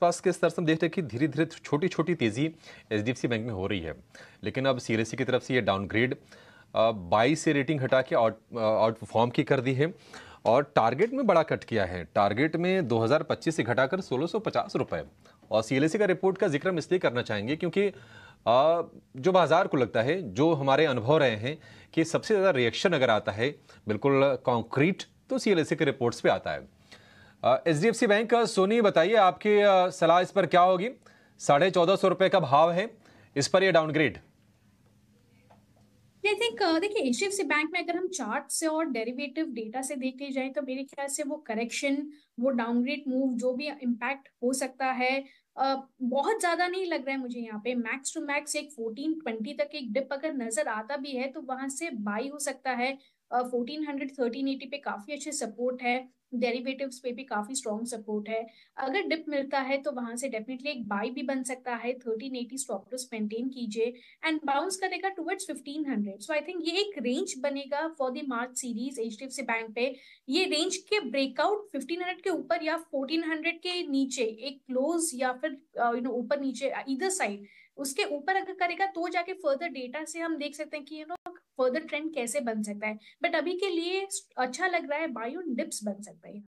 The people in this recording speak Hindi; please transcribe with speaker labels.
Speaker 1: पास के स्तर से हम देख रहे हैं कि धीरे धीरे छोटी छोटी तेज़ी एच बैंक में हो रही है लेकिन अब सी की तरफ से ये डाउनग्रेड बाई से रेटिंग हटा के आउट आउट परफॉर्म की कर दी है और टारगेट में बड़ा कट किया है टारगेट में 2025 से घटाकर 1650 रुपए और सी का रिपोर्ट का जिक्र हम इसलिए करना चाहेंगे क्योंकि आ, जो बाज़ार को लगता है जो हमारे अनुभव रहे हैं कि सबसे ज़्यादा रिएक्शन अगर आता है बिल्कुल कॉन्क्रीट तो सी के रिपोर्ट्स पर आता है H D F C bank Soni बताइए आपकी सलाह इस पर क्या होगी साढ़े चौदह सौ रुपए का भाव है इस पर यह डाउनग्रेड
Speaker 2: आई थिंक देखिए एच डी बैंक में अगर हम चार्ट से और डेरिवेटिव डेटा से देख ली जाए तो मेरे ख्याल से वो करेक्शन वो डाउनग्रेड मूव जो भी इम्पैक्ट हो सकता है बहुत ज्यादा नहीं लग रहा है मुझे यहाँ पे मैक्स टू मैक्स एक फोर्टीन ट्वेंटी तक एक डिप अगर नजर आता भी है तो वहां से बाई हो सकता है फोर्टीन हंड्रेड थर्टीन एटी पे काफी अच्छे सपोर्ट है डेरिवेटिव्स पे भी काफी स्ट्रॉन्ग सपोर्ट है अगर डिप मिलता है तो वहां से डेफिनेटली एक बाई भी बन सकता है thirteen eighty stop loss maintain कीजिए एंड बाउंस करेगा towards fifteen hundred so I think ये एक रेंज बनेगा for the March series H D F C bank पे ये रेंज के ब्रेकआउट फिफ्टीन हंड्रेड के ऊपर या फोर्टीन हंड्रेड के नीचे एक क्लोज या फिर अगर यू नो ऊपर नीचे इधर uh, साइड उसके ऊपर अगर करेगा तो जाके फर्दर डेटा से हम देख सकते हैं कि यू नो फर्दर ट्रेंड कैसे बन सकता है बट अभी के लिए अच्छा लग रहा है बायो डिप्स बन सकता है